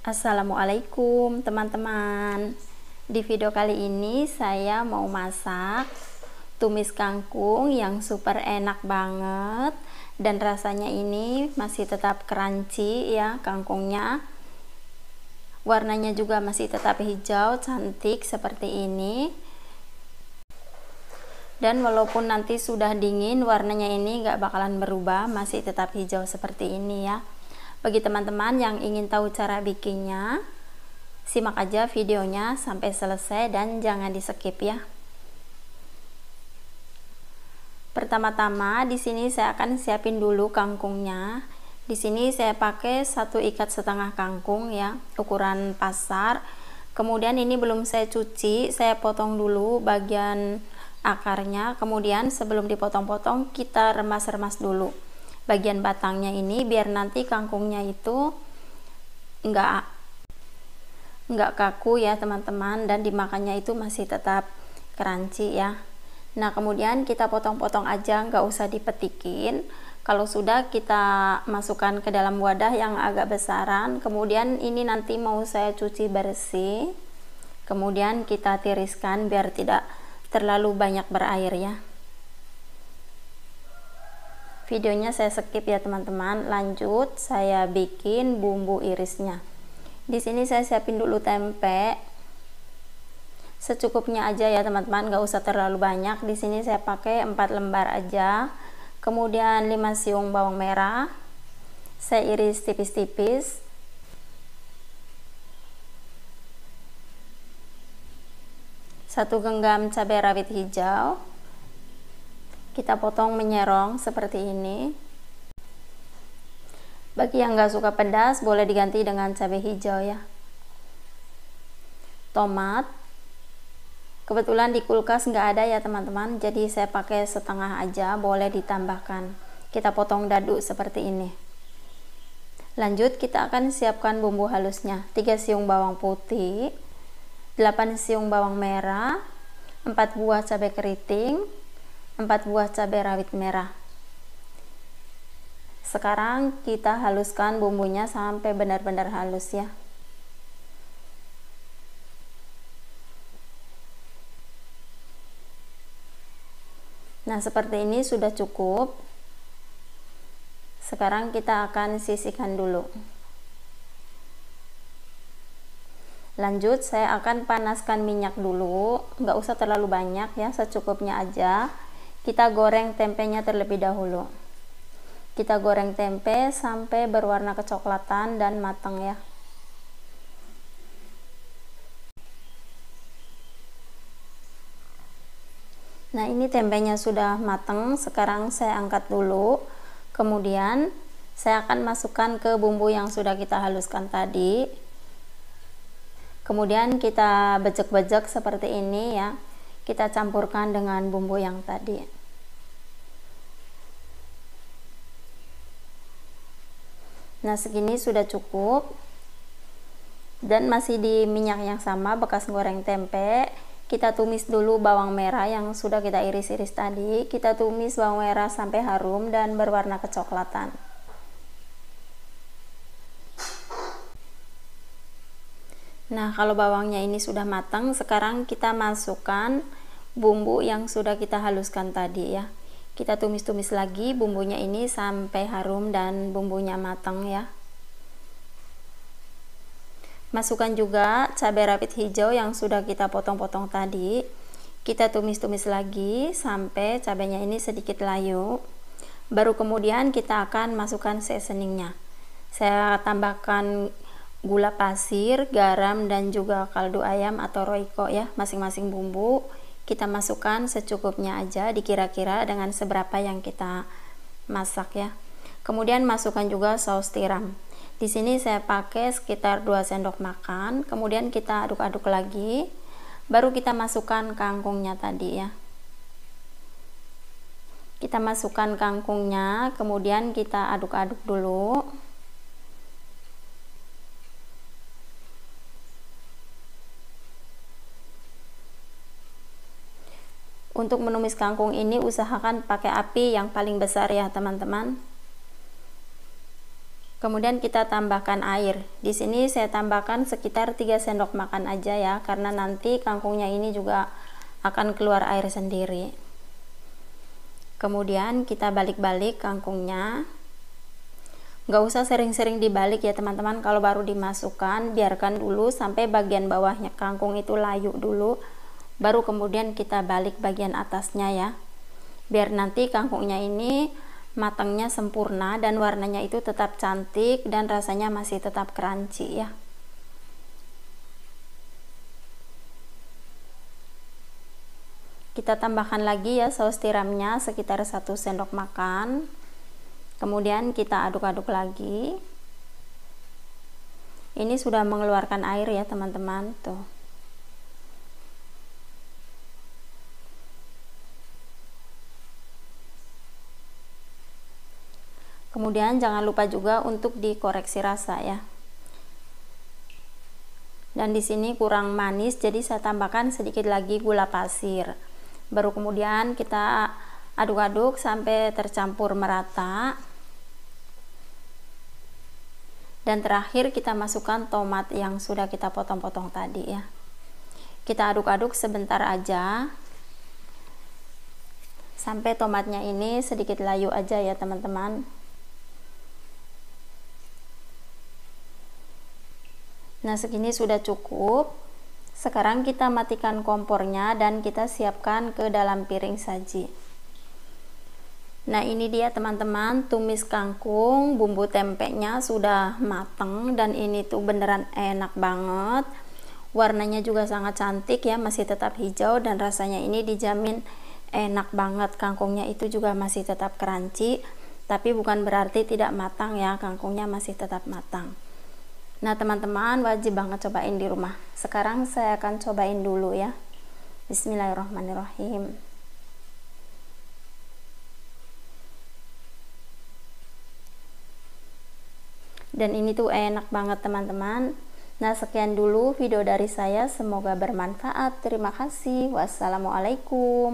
Assalamualaikum teman-teman Di video kali ini saya mau masak tumis kangkung yang super enak banget Dan rasanya ini masih tetap crunchy ya kangkungnya Warnanya juga masih tetap hijau cantik seperti ini dan walaupun nanti sudah dingin warnanya ini gak bakalan berubah masih tetap hijau seperti ini ya bagi teman-teman yang ingin tahu cara bikinnya, simak aja videonya sampai selesai dan jangan di skip ya. Pertama-tama di sini saya akan siapin dulu kangkungnya. Di sini saya pakai satu ikat setengah kangkung ya, ukuran pasar. Kemudian ini belum saya cuci, saya potong dulu bagian akarnya. Kemudian sebelum dipotong-potong kita remas-remas dulu bagian batangnya ini biar nanti kangkungnya itu enggak enggak kaku ya teman-teman dan dimakannya itu masih tetap crunchy ya nah kemudian kita potong-potong aja enggak usah dipetikin kalau sudah kita masukkan ke dalam wadah yang agak besaran kemudian ini nanti mau saya cuci bersih kemudian kita tiriskan biar tidak terlalu banyak berair ya videonya saya skip ya teman-teman lanjut saya bikin bumbu irisnya di sini saya siapin dulu tempe secukupnya aja ya teman-teman Gak usah terlalu banyak di sini saya pakai 4 lembar aja kemudian 5 siung bawang merah saya iris tipis-tipis satu genggam cabai rawit hijau kita potong menyerong seperti ini bagi yang gak suka pedas boleh diganti dengan cabai hijau ya tomat kebetulan di kulkas nggak ada ya teman-teman jadi saya pakai setengah aja boleh ditambahkan kita potong dadu seperti ini lanjut kita akan siapkan bumbu halusnya 3 siung bawang putih 8 siung bawang merah 4 buah cabai keriting 4 buah cabai rawit merah sekarang kita haluskan bumbunya sampai benar-benar halus ya nah seperti ini sudah cukup sekarang kita akan sisihkan dulu lanjut saya akan panaskan minyak dulu nggak usah terlalu banyak ya secukupnya aja kita goreng tempenya terlebih dahulu. Kita goreng tempe sampai berwarna kecoklatan dan matang ya. Nah, ini tempenya sudah matang. Sekarang saya angkat dulu. Kemudian saya akan masukkan ke bumbu yang sudah kita haluskan tadi. Kemudian kita bejek-bejek seperti ini ya kita campurkan dengan bumbu yang tadi nah segini sudah cukup dan masih di minyak yang sama bekas goreng tempe kita tumis dulu bawang merah yang sudah kita iris-iris tadi kita tumis bawang merah sampai harum dan berwarna kecoklatan nah kalau bawangnya ini sudah matang sekarang kita masukkan bumbu yang sudah kita haluskan tadi ya kita tumis-tumis lagi bumbunya ini sampai harum dan bumbunya matang ya masukkan juga cabai rawit hijau yang sudah kita potong-potong tadi kita tumis-tumis lagi sampai cabainya ini sedikit layu baru kemudian kita akan masukkan seasoningnya saya tambahkan gula pasir, garam dan juga kaldu ayam atau roiko ya masing-masing bumbu kita masukkan secukupnya aja dikira-kira dengan seberapa yang kita masak ya kemudian masukkan juga saus tiram di sini saya pakai sekitar 2 sendok makan kemudian kita aduk-aduk lagi baru kita masukkan kangkungnya tadi ya kita masukkan kangkungnya kemudian kita aduk-aduk dulu Untuk menumis kangkung ini usahakan pakai api yang paling besar ya teman-teman. Kemudian kita tambahkan air. Di sini saya tambahkan sekitar 3 sendok makan aja ya karena nanti kangkungnya ini juga akan keluar air sendiri. Kemudian kita balik-balik kangkungnya. Gak usah sering-sering dibalik ya teman-teman kalau baru dimasukkan biarkan dulu sampai bagian bawahnya kangkung itu layu dulu baru kemudian kita balik bagian atasnya ya biar nanti kangkungnya ini matangnya sempurna dan warnanya itu tetap cantik dan rasanya masih tetap crunchy ya kita tambahkan lagi ya saus tiramnya sekitar 1 sendok makan kemudian kita aduk-aduk lagi ini sudah mengeluarkan air ya teman-teman tuh kemudian jangan lupa juga untuk dikoreksi rasa ya dan di sini kurang manis jadi saya tambahkan sedikit lagi gula pasir baru kemudian kita aduk-aduk sampai tercampur merata dan terakhir kita masukkan tomat yang sudah kita potong-potong tadi ya kita aduk-aduk sebentar aja sampai tomatnya ini sedikit layu aja ya teman-teman Nah, segini sudah cukup. Sekarang kita matikan kompornya dan kita siapkan ke dalam piring saji. Nah, ini dia teman-teman, tumis kangkung, bumbu tempenya sudah matang dan ini tuh beneran enak banget. Warnanya juga sangat cantik ya, masih tetap hijau dan rasanya ini dijamin enak banget. Kangkungnya itu juga masih tetap crunchy, tapi bukan berarti tidak matang ya, kangkungnya masih tetap matang. Nah, teman-teman wajib banget cobain di rumah. Sekarang saya akan cobain dulu ya. Bismillahirrahmanirrahim. Dan ini tuh enak banget teman-teman. Nah, sekian dulu video dari saya. Semoga bermanfaat. Terima kasih. Wassalamualaikum.